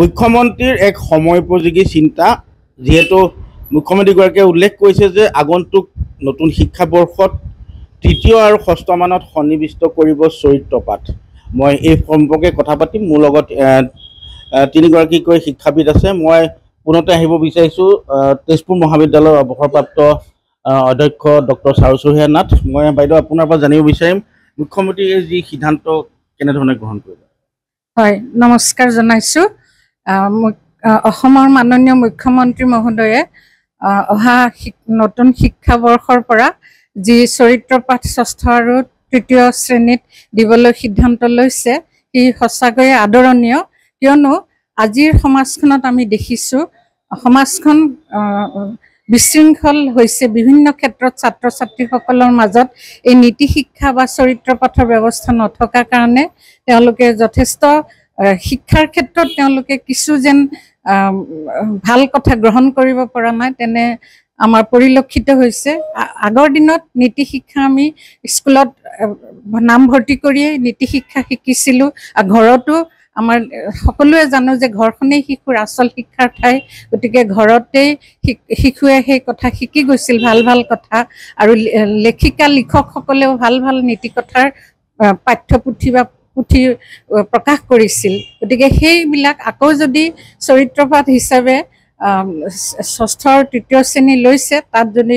মুখ্যমন্ত্ৰীৰ এক সময়োপযোগী চিন্তা যিহেতু মুখ্যমন্ত্ৰীগৰাকীয়ে উল্লেখ কৰিছে যে আগন্তুক নতুন শিক্ষাবৰ্ষত তৃতীয় আৰু ষষ্ঠমানত সন্নিৱিষ্ট কৰিব চৰিত্ৰপাঠ মই এই সম্পৰ্কে কথা পাতিম মোৰ লগত তিনিগৰাকীকৈ শিক্ষাবিদ আছে মই পুনতে আহিব বিচাৰিছোঁ তেজপুৰ মহাবিদ্যালয়ৰ অৱসৰপ্ৰাপ্ত অধ্যক্ষ ডক্টৰ চাৰুচহীয়া নাথ মই বাইদেউ আপোনাৰ পৰা জানিব বিচাৰিম মুখ্যমন্ত্ৰীয়ে যি সিদ্ধান্ত কেনেধৰণে গ্ৰহণ কৰিব হয় নমস্কাৰ জনাইছোঁ অসমৰ মাননীয় মুখ্যমন্ত্ৰী মহোদয়ে অহা নতুন শিক্ষাবৰ্ষৰ পৰা যি চৰিত্ৰ পাঠ ষষ্ঠ আৰু তৃতীয় শ্ৰেণীত দিবলৈ সিদ্ধান্ত লৈছে সি সঁচাকৈয়ে আদৰণীয় কিয়নো আজিৰ সমাজখনত আমি দেখিছোঁ সমাজখন বিশৃংখল হৈছে বিভিন্ন ক্ষেত্ৰত ছাত্ৰ ছাত্ৰীসকলৰ মাজত এই নীতি শিক্ষা বা চৰিত্ৰ পাঠৰ ব্যৱস্থা নথকাৰ কাৰণে তেওঁলোকে যথেষ্ট শিক্ষাৰ ক্ষেত্ৰত তেওঁলোকে কিছু যেন ভাল কথা গ্ৰহণ কৰিব পৰা নাই তেনে আমাৰ পৰিলক্ষিত হৈছে আগৰ দিনত নীতি শিক্ষা আমি স্কুলত নামভৰ্তি কৰিয়েই নীতি শিক্ষা শিকিছিলোঁ আৰু ঘৰতো আমাৰ সকলোৱে জানো যে ঘৰখনেই শিশুৰ আচল শিক্ষাৰ ঠাই গতিকে ঘৰতেই শিশুৱে সেই কথা শিকি গৈছিল ভাল ভাল কথা আৰু লেখিকা লিখকসকলেও ভাল ভাল নীতি কথাৰ পাঠ্যপুথি বা পুথি প্ৰকাশ কৰিছিল গতিকে সেইবিলাক আকৌ যদি চৰিত্ৰপাত হিচাপে ষষ্ঠ আৰু তৃতীয় শ্ৰেণী লৈছে তাত যদি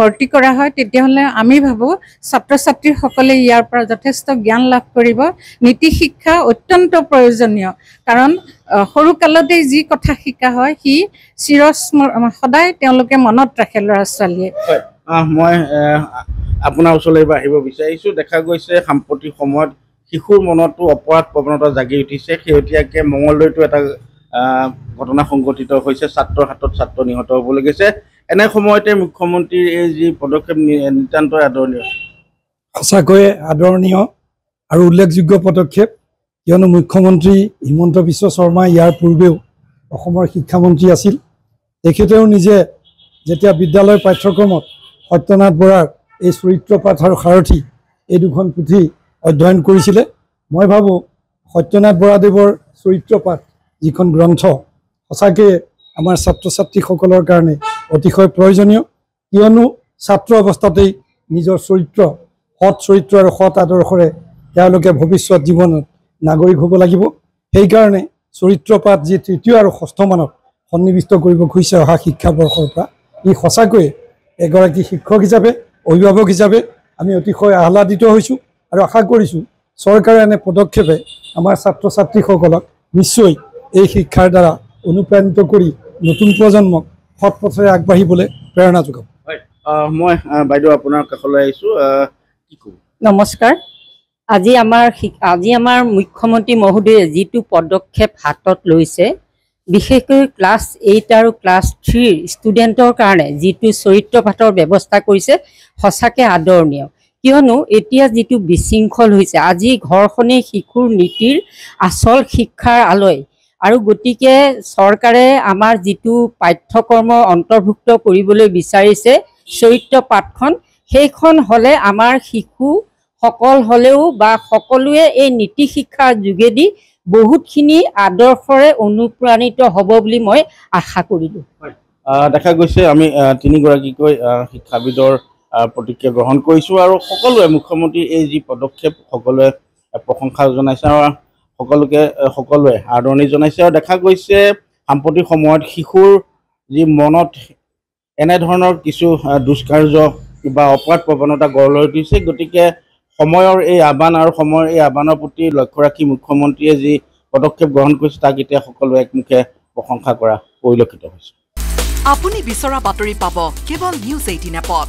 ভৰ্তি কৰা হয় তেতিয়াহ'লে আমি ভাবোঁ ছাত্ৰ ছাত্ৰীসকলে ইয়াৰ পৰা যথেষ্ট জ্ঞান লাভ কৰিব নীতি শিক্ষা অত্যন্ত প্ৰয়োজনীয় কাৰণ সৰুকালতেই যি কথা শিকা হয় সি চিৰস্মৰ সদায় তেওঁলোকে মনত ৰাখে ল'ৰা ছোৱালীয়ে মই আপোনাৰ ওচৰলৈ আহিব বিচাৰিছোঁ দেখা গৈছে সাম্প্ৰতিক সময়ত শিশুৰ মনতো অপৰাধ প্ৰৱণতা জাগি উঠিছে শেহতীয়াকৈ মঙলদৈতো এটা ঘটনা সংঘটিত হৈছে ছাত্ৰৰ হাতত ছাত্ৰ নিহত হ'বলৈ গৈছে এনে সময়তে মুখ্যমন্ত্ৰীৰ এই যি পদক্ষেপ নিতান্ত আদৰণীয় সঁচাকৈয়ে আদৰণীয় আৰু উল্লেখযোগ্য পদক্ষেপ কিয়নো মুখ্যমন্ত্ৰী হিমন্ত বিশ্ব শৰ্মা ইয়াৰ পূৰ্বেও অসমৰ শিক্ষামন্ত্ৰী আছিল তেখেতেও নিজে যেতিয়া বিদ্যালয় পাঠ্যক্ৰমত সত্যনাথ বৰাৰ এই চৰিত্ৰপাঠ আৰু সাৰথি এই দুখন পুথি অধ্যয়ন কৰিছিলে মই ভাবোঁ সত্যনাথ বৰাদেৱৰ চৰিত্ৰপাঠ যিখন গ্ৰন্থ সঁচাকৈয়ে আমাৰ ছাত্ৰ ছাত্ৰীসকলৰ কাৰণে অতিশয় প্ৰয়োজনীয় কিয়নো ছাত্ৰ অৱস্থাতেই নিজৰ চৰিত্ৰ সৎ চৰিত্ৰ আৰু সৎ আদৰ্শৰে তেওঁলোকে ভৱিষ্যত জীৱনত নাগৰিক হ'ব লাগিব সেইকাৰণে চৰিত্ৰপাঠ যি তৃতীয় আৰু ষষ্ঠমানত সন্নিৱিষ্ট কৰিব খুজিছে অহা শিক্ষাবৰ্ষৰ পৰা ই সঁচাকৈয়ে এগৰাকী শিক্ষক হিচাপে অভিভাৱক হিচাপে আমি অতিশয় আহ্লাদিত হৈছোঁ আৰু আশা কৰিছোঁ চৰকাৰে এনে পদক্ষেপে আমাৰ ছাত্ৰ ছাত্ৰীসকলক নিশ্চয় এই শিক্ষাৰ দ্বাৰা অনুপ্ৰাণিত কৰি নতুন প্ৰজন্মক সৎ পথেৰে আগবাঢ়িবলৈ প্ৰেৰণা যোগাব হয় মই বাইদেউ আপোনাৰ কাষলৈ আহিছোঁ কি কওঁ নমস্কাৰ আজি আমাৰ আজি আমাৰ মুখ্যমন্ত্ৰী মহোদয়ে যিটো পদক্ষেপ হাতত লৈছে বিশেষকৈ ক্লাছ এইট আৰু ক্লাছ থ্ৰীৰ ষ্টুডেণ্টৰ কাৰণে যিটো চৰিত্ৰ পাঠৰ ব্যৱস্থা কৰিছে সঁচাকৈ আদৰণীয় কিয়নো এতিয়া যিটো বিশৃংখল হৈছে আজি ঘৰখনেই শিশুৰ নীতিৰ আচল শিক্ষাৰ আলয় আৰু গতিকে চৰকাৰে আমাৰ যিটো পাঠ্যক্ৰম অন্তৰ্ভুক্ত কৰিবলৈ বিচাৰিছে চৰিত্ৰ পাঠখন সেইখন হ'লে আমাৰ শিশুসকল হ'লেও বা সকলোৱে এই নীতি শিক্ষাৰ যোগেদি বহুতখিনি আদৰ্শৰে অনুপ্ৰাণিত হ'ব বুলি মই আশা কৰিলোঁ দেখা গৈছে আমি তিনিগৰাকীকৈ শিক্ষাবিদৰ প্ৰতিক্ৰিয়া গ্ৰহণ কৰিছোঁ আৰু সকলোৱে মুখ্যমন্ত্ৰীৰ এই যি পদক্ষেপ সকলোৱে প্ৰশংসা জনাইছে আৰু সকলোকে সকলোৱে আদৰণি জনাইছে আৰু দেখা গৈছে সাম্প্ৰতিক সময়ত শিশুৰ যি মনত এনেধৰণৰ কিছু দুষ্কাৰ্য কিবা অপৰাধ প্ৰৱণতা গঢ় লৈ উঠিছে গতিকে সময়ৰ এই আহ্বান আৰু সময়ৰ এই আহ্বানৰ প্ৰতি লক্ষ্য ৰাখি মুখ্যমন্ত্ৰীয়ে যি পদক্ষেপ গ্ৰহণ কৰিছে তাক এতিয়া সকলোৱে একমুখে প্ৰশংসা কৰা পৰিলক্ষিত হৈছে আপুনি বিচৰা বাতৰি পাব কেৱল নিউজ এইটিন এপত